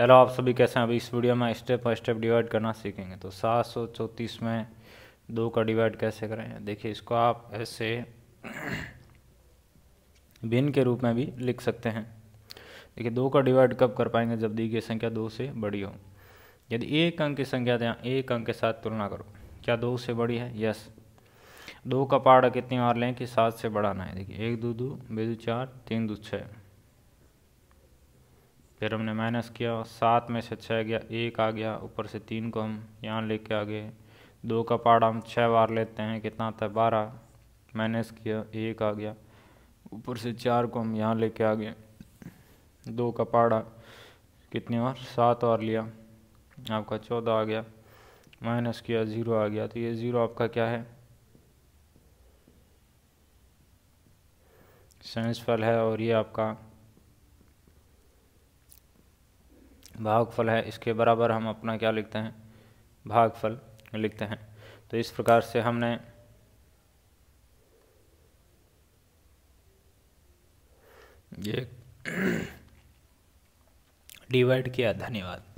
hello आप सभी कैसे हैं अभी इस वीडियो में स्टेप बाई स्टेप डिवाइड करना सीखेंगे तो सात सौ चौंतीस में दो का डिवाइड कैसे करें देखिए इसको आप ऐसे बिन के रूप में भी लिख सकते हैं देखिए दो का डिवाइड कब कर पाएंगे जब दी गई संख्या दो से बड़ी हो यदि एक अंक की संख्या दें एक अंक के साथ तुलना करो क्या दो से बड़ी है यस दो का पहाड़ कितनी बार लें कि सात से बड़ा ना है देखिए एक दो दो बे दो चार तीन दो छः फिर हमने माइनस किया सात में से छः गया एक आ गया ऊपर से तीन को हम यहाँ लेके आ गए दो का पाड़ा हम छः बार लेते हैं कितना आता है बारह माइनस किया एक आ गया ऊपर से चार को हम यहाँ लेके आ गए दो का पाड़ा कितनी बार सात बार लिया आपका चौदह आ गया माइनस किया ज़ीरो आ गया तो ये ज़ीरो आपका क्या है सेंसफल है और ये आपका भागफल है इसके बराबर हम अपना क्या लिखते हैं भागफल लिखते हैं तो इस प्रकार से हमने ये डिवाइड किया धन्यवाद